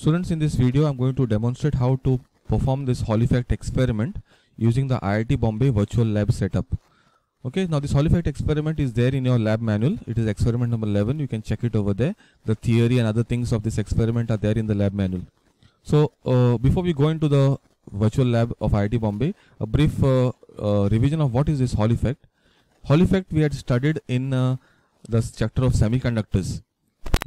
Students, in this video, I'm going to demonstrate how to perform this Hall effect experiment using the IIT Bombay virtual lab setup. Okay, now this Hall effect experiment is there in your lab manual. It is experiment number 11. You can check it over there. The theory and other things of this experiment are there in the lab manual. So, uh, before we go into the virtual lab of IIT Bombay, a brief uh, uh, revision of what is this Hall effect. Hall effect we had studied in uh, the chapter of semiconductors,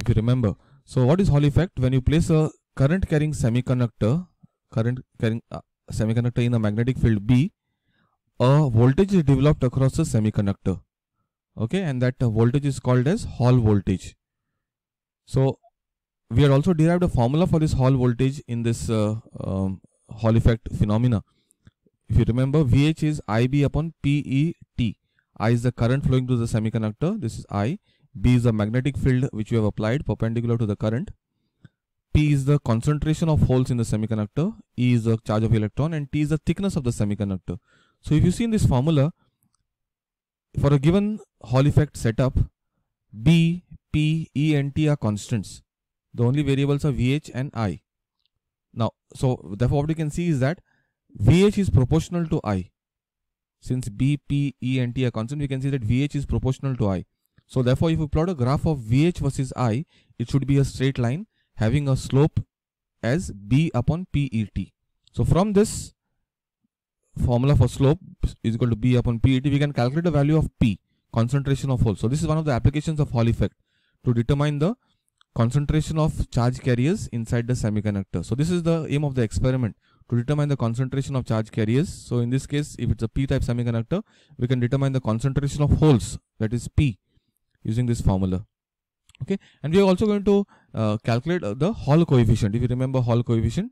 if you remember. So, what is Hall effect? When you place a current carrying semiconductor, current carrying uh, semiconductor in a magnetic field B, a voltage is developed across the semiconductor. Okay, and that uh, voltage is called as Hall voltage. So we had also derived a formula for this Hall voltage in this uh, um, Hall effect phenomena. If you remember, VH is IB upon PET. I is the current flowing through the semiconductor. This is I. B is the magnetic field which we have applied perpendicular to the current. P is the concentration of holes in the semiconductor, E is the charge of electron and T is the thickness of the semiconductor. So if you see in this formula, for a given Hall effect setup, B, P, E and T are constants. The only variables are VH and I. Now, so therefore what we can see is that VH is proportional to I. Since B, P, E and T are constant, we can see that VH is proportional to I. So therefore if you plot a graph of VH versus I, it should be a straight line having a slope as B upon PET. So from this formula for slope is equal to B upon PET, we can calculate the value of P, concentration of hole. So this is one of the applications of Hall effect to determine the concentration of charge carriers inside the semiconductor. So this is the aim of the experiment to determine the concentration of charge carriers. So in this case, if it's a p-type semiconductor, we can determine the concentration of holes that is P using this formula. Okay, and we are also going to uh, calculate uh, the Hall coefficient. If you remember Hall coefficient,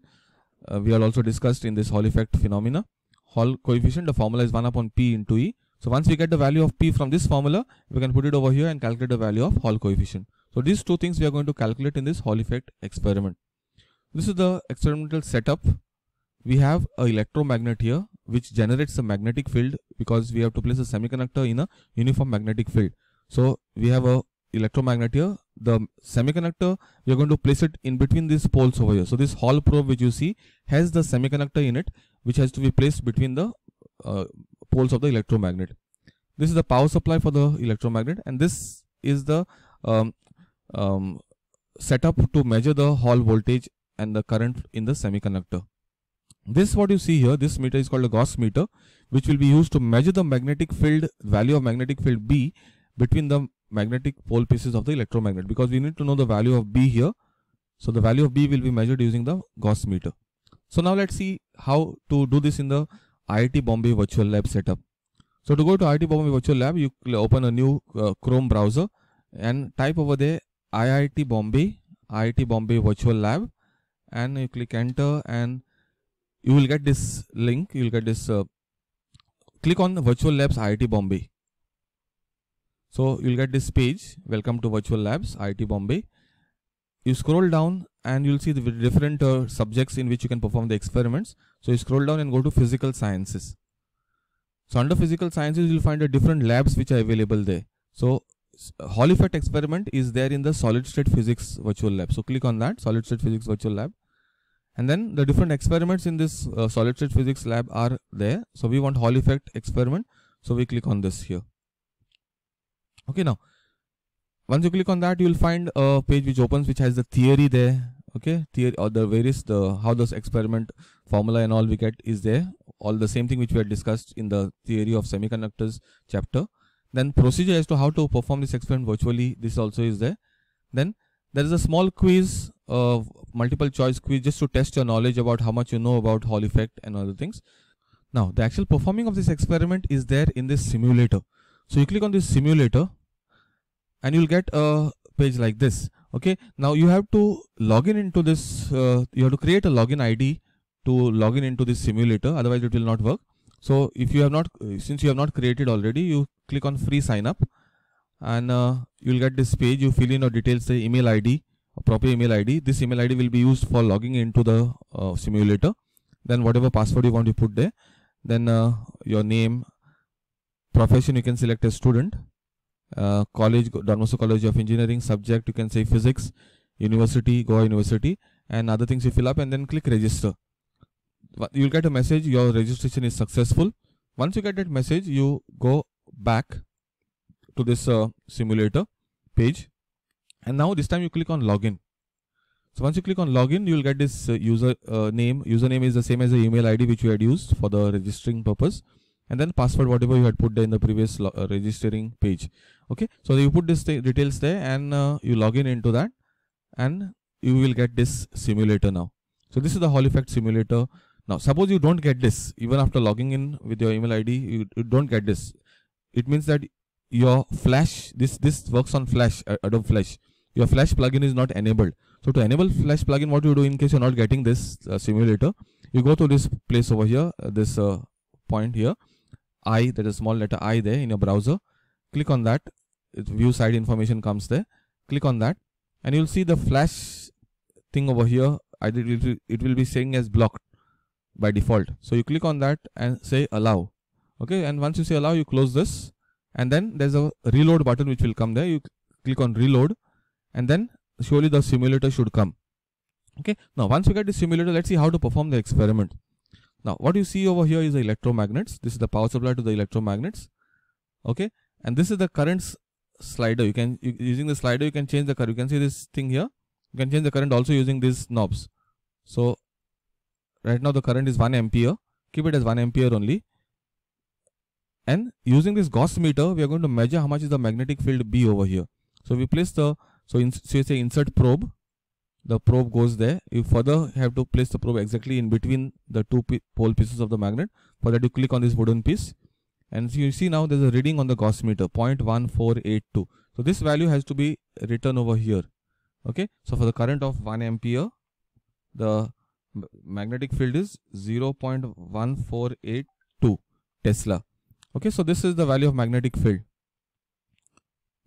uh, we are also discussed in this Hall effect phenomena. Hall coefficient, the formula is 1 upon P into E. So once we get the value of P from this formula, we can put it over here and calculate the value of Hall coefficient. So these two things we are going to calculate in this Hall effect experiment. This is the experimental setup. We have a electromagnet here which generates a magnetic field because we have to place a semiconductor in a uniform magnetic field. So we have a electromagnet here the semiconductor we are going to place it in between these poles over here so this hall probe which you see has the semiconductor in it which has to be placed between the uh, poles of the electromagnet this is the power supply for the electromagnet and this is the um, um, setup to measure the hall voltage and the current in the semiconductor this what you see here this meter is called a gauss meter which will be used to measure the magnetic field value of magnetic field b between the magnetic pole pieces of the electromagnet because we need to know the value of B here. So the value of B will be measured using the Gauss meter. So now let's see how to do this in the IIT Bombay virtual lab setup. So to go to IIT Bombay virtual lab, you open a new uh, Chrome browser and type over there IIT Bombay, IIT Bombay virtual lab and you click enter and you will get this link. You will get this uh, click on virtual labs IIT Bombay so you'll get this page, welcome to virtual labs, IIT Bombay. You scroll down and you'll see the different uh, subjects in which you can perform the experiments. So you scroll down and go to physical sciences. So under physical sciences, you'll find the different labs which are available there. So Hall effect experiment is there in the solid state physics virtual lab. So click on that solid state physics virtual lab. And then the different experiments in this uh, solid state physics lab are there. So we want Hall effect experiment. So we click on this here okay now once you click on that you will find a page which opens which has the theory there okay theory or the various the how those experiment formula and all we get is there all the same thing which we had discussed in the theory of semiconductors chapter then procedure as to how to perform this experiment virtually this also is there then there is a small quiz uh, multiple choice quiz just to test your knowledge about how much you know about Hall effect and other things now the actual performing of this experiment is there in this simulator so you click on this simulator and you'll get a page like this okay now you have to log in into this uh, you have to create a login id to log in into this simulator otherwise it will not work so if you have not since you have not created already you click on free sign up and uh, you'll get this page you fill in your details say email id proper email id this email id will be used for logging into the uh, simulator then whatever password you want you put there then uh, your name profession you can select as student uh, college Dalmasu College of Engineering subject you can say physics university Goa University and other things you fill up and then click register you'll get a message your registration is successful once you get that message you go back to this uh, simulator page and now this time you click on login so once you click on login you'll get this uh, user uh, name username is the same as the email id which you had used for the registering purpose and then password whatever you had put there in the previous uh, registering page okay so you put this details there and uh, you log in into that and you will get this simulator now so this is the hall effect simulator now suppose you don't get this even after logging in with your email id you, you don't get this it means that your flash this this works on flash uh, adobe flash your flash plugin is not enabled so to enable flash plugin what you do in case you're not getting this uh, simulator you go to this place over here uh, this uh, point here i, that is small letter i there in your browser. Click on that. View site information comes there. Click on that and you'll see the flash thing over here. I did it will be saying as blocked by default. So you click on that and say allow. Okay, and once you say allow, you close this, and then there's a reload button which will come there. You click on reload, and then surely the simulator should come. Okay, now once we get the simulator, let's see how to perform the experiment. Now what you see over here is the electromagnets. This is the power supply to the electromagnets. Okay. And this is the current slider. You can using the slider you can change the current. You can see this thing here. You can change the current also using these knobs. So right now the current is 1 ampere. Keep it as 1 ampere only. And using this Gauss meter, we are going to measure how much is the magnetic field B over here. So we place the so, in, so you say insert probe the probe goes there. You further have to place the probe exactly in between the two pole pieces of the magnet. For that you click on this wooden piece and so you see now there's a reading on the Gauss meter 0.1482. So this value has to be written over here. Okay. So for the current of 1 ampere, the magnetic field is 0.1482 Tesla. Okay. So this is the value of magnetic field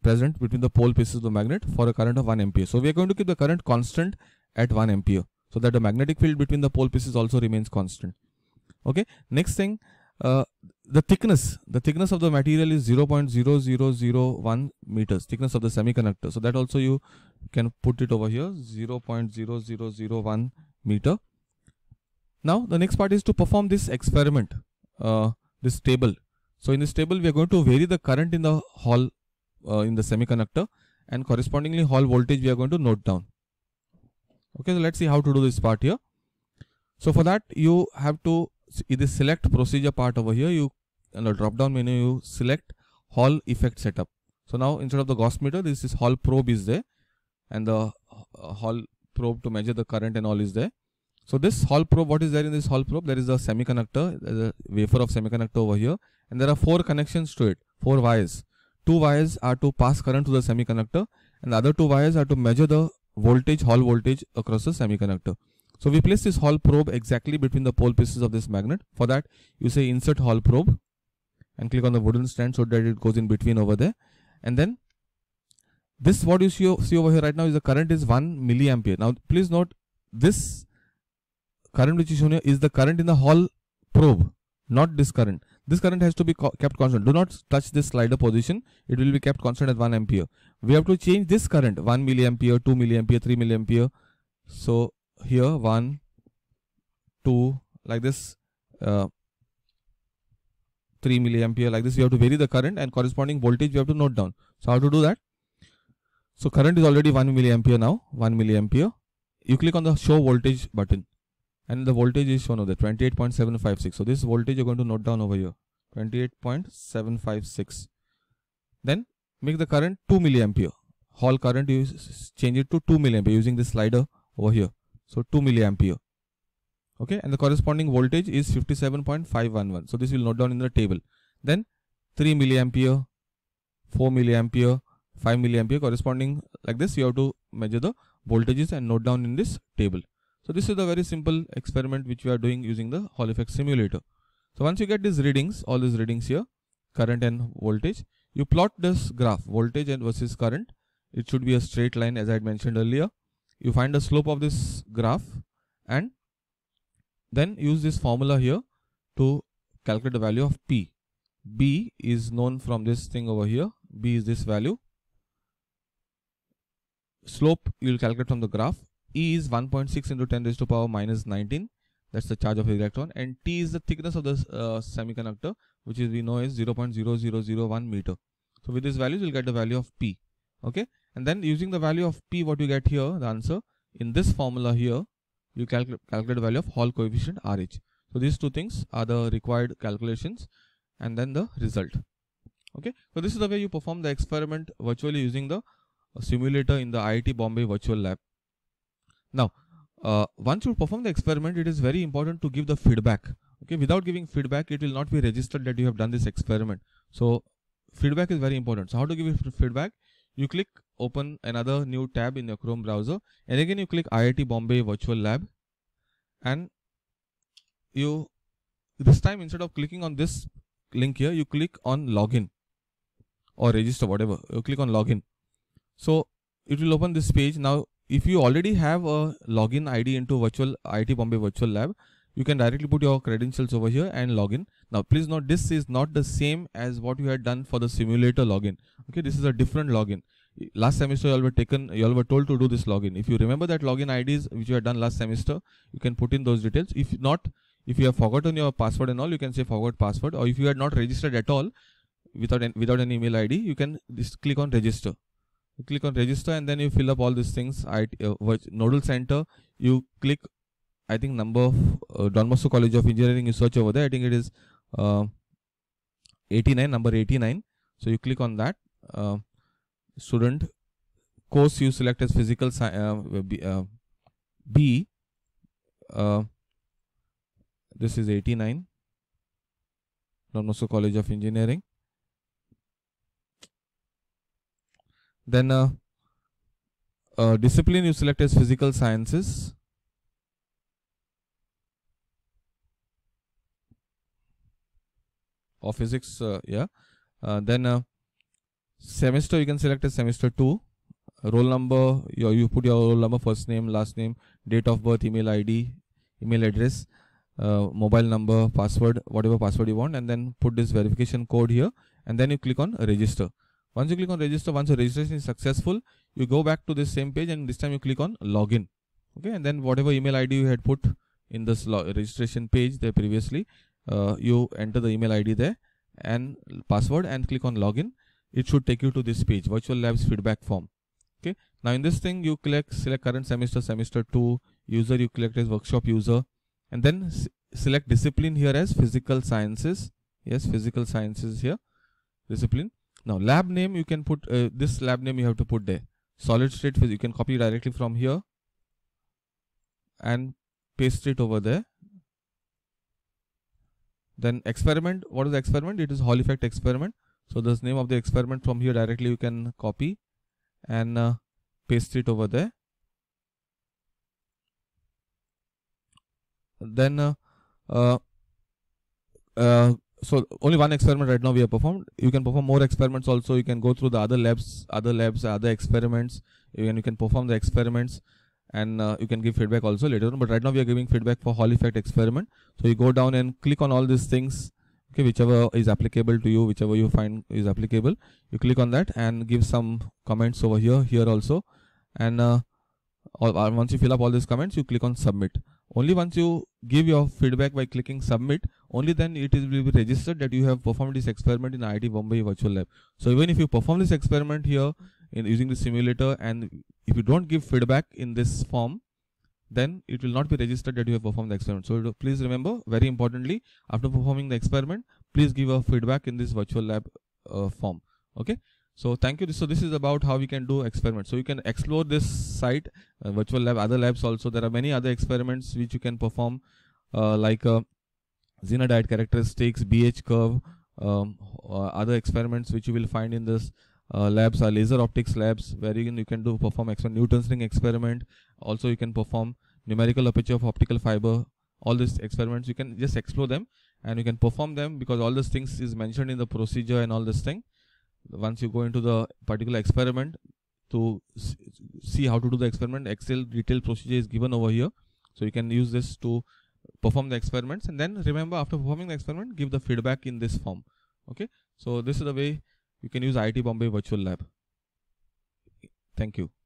present between the pole pieces of the magnet for a current of 1 ampere. So we are going to keep the current constant at 1 ampere so that the magnetic field between the pole pieces also remains constant. Okay. Next thing, uh, the thickness, the thickness of the material is 0.0001 meters, thickness of the semiconductor. So that also you can put it over here 0.0001 meter. Now the next part is to perform this experiment, uh, this table. So in this table we are going to vary the current in the hall uh, in the semiconductor and correspondingly Hall voltage we are going to note down. Okay, so let's see how to do this part here. So for that you have to either select procedure part over here, you in the drop down menu you select Hall effect setup. So now instead of the Gauss meter this is Hall probe is there and the uh, Hall probe to measure the current and all is there. So this Hall probe, what is there in this Hall probe? There is a semiconductor, a wafer of semiconductor over here and there are four connections to it, four wires two wires are to pass current to the semiconductor and the other two wires are to measure the voltage, Hall voltage across the semiconductor. So we place this Hall probe exactly between the pole pieces of this magnet. For that, you say insert Hall probe and click on the wooden stand so that it goes in between over there. And then this what you see, see over here right now is the current is 1 milliampere. Now please note this current which is shown here is the current in the Hall probe, not this current. This current has to be kept constant. Do not touch this slider position. It will be kept constant at 1 ampere. We have to change this current 1 milliampere, 2 milliampere, 3 milliampere. So here 1, 2, like this, uh, 3 milliampere, like this. We have to vary the current and corresponding voltage we have to note down. So how to do that? So current is already 1 milliampere now, 1 milliampere. You click on the show voltage button and the voltage is shown over there 28.756 so this voltage you're going to note down over here 28.756 then make the current 2 milliampere Hall current you change it to 2 milliampere using this slider over here so 2 milliampere okay and the corresponding voltage is 57.511 so this will note down in the table then 3 milliampere 4 milliampere 5 milliampere corresponding like this you have to measure the voltages and note down in this table so this is the very simple experiment which we are doing using the Hall effect simulator. So once you get these readings, all these readings here, current and voltage, you plot this graph, voltage and versus current. It should be a straight line as I had mentioned earlier. You find the slope of this graph and then use this formula here to calculate the value of P. B is known from this thing over here. B is this value. Slope you will calculate from the graph E is 1.6 into 10 raised to power minus 19. That's the charge of electron. And T is the thickness of the uh, semiconductor, which is we know is 0.0001 meter. So with these values, you'll get the value of P. Okay. And then using the value of P, what you get here, the answer in this formula here, you calc calculate the value of Hall coefficient RH. So these two things are the required calculations and then the result. Okay. So this is the way you perform the experiment virtually using the uh, simulator in the IIT Bombay virtual lab. Now, uh, once you perform the experiment, it is very important to give the feedback. Okay, without giving feedback, it will not be registered that you have done this experiment. So, feedback is very important. So, how to give feedback? You click open another new tab in your Chrome browser, and again you click IIT Bombay Virtual Lab, and you this time instead of clicking on this link here, you click on login or register whatever. You click on login. So it will open this page now if you already have a login ID into virtual IT Bombay Virtual Lab, you can directly put your credentials over here and login. Now, please note this is not the same as what you had done for the simulator login. Okay, this is a different login. Last semester, you all were taken, you all were told to do this login. If you remember that login IDs which you had done last semester, you can put in those details. If not, if you have forgotten your password and all, you can say forgot password. Or if you had not registered at all without an, without an email ID, you can just click on register you click on register and then you fill up all these things at uh, nodal center you click i think number of uh, don college of engineering you search over there i think it is uh, 89 number 89 so you click on that uh, student course you select as physical sci uh, b, uh, b uh, this is 89 don college of engineering Then uh, uh, discipline you select as physical sciences. Or physics, uh, yeah. Uh, then uh, semester you can select as semester 2. Roll number, you, you put your roll number, first name, last name, date of birth, email ID, email address, uh, mobile number, password, whatever password you want and then put this verification code here and then you click on register. Once you click on register, once your registration is successful, you go back to this same page and this time you click on login. Okay, and then whatever email ID you had put in this registration page there previously, uh, you enter the email ID there and password and click on login. It should take you to this page, virtual labs feedback form. Okay, now in this thing you click select current semester, semester 2, user you collect as workshop user and then select discipline here as physical sciences. Yes, physical sciences here, discipline now lab name you can put uh, this lab name you have to put there. Solid state physics you can copy directly from here and paste it over there. Then experiment, what is the experiment? It is Hall effect experiment. So this name of the experiment from here directly you can copy and uh, paste it over there. Then uh, uh, uh so only one experiment right now we have performed you can perform more experiments also you can go through the other labs other labs other experiments you can you can perform the experiments and uh, you can give feedback also later on but right now we are giving feedback for hall effect experiment so you go down and click on all these things okay whichever is applicable to you whichever you find is applicable you click on that and give some comments over here here also and uh, all, uh, once you fill up all these comments you click on submit only once you give your feedback by clicking submit only then it will be registered that you have performed this experiment in IIT Bombay virtual lab. So even if you perform this experiment here in using the simulator and if you don't give feedback in this form, then it will not be registered that you have performed the experiment. So please remember very importantly after performing the experiment, please give a feedback in this virtual lab uh, form. Okay. So thank you. So this is about how we can do experiments. So you can explore this site, uh, virtual lab, other labs also. There are many other experiments which you can perform uh, like uh, xenodite characteristics, BH curve, um, uh, other experiments which you will find in this uh, labs are laser optics labs where you can, you can do perform Newton's ring experiment. Also you can perform numerical aperture of optical fiber. All these experiments you can just explore them and you can perform them because all these things is mentioned in the procedure and all this thing. Once you go into the particular experiment to see how to do the experiment, Excel detailed procedure is given over here. So you can use this to perform the experiments and then remember after performing the experiment give the feedback in this form okay so this is the way you can use IIT Bombay virtual lab thank you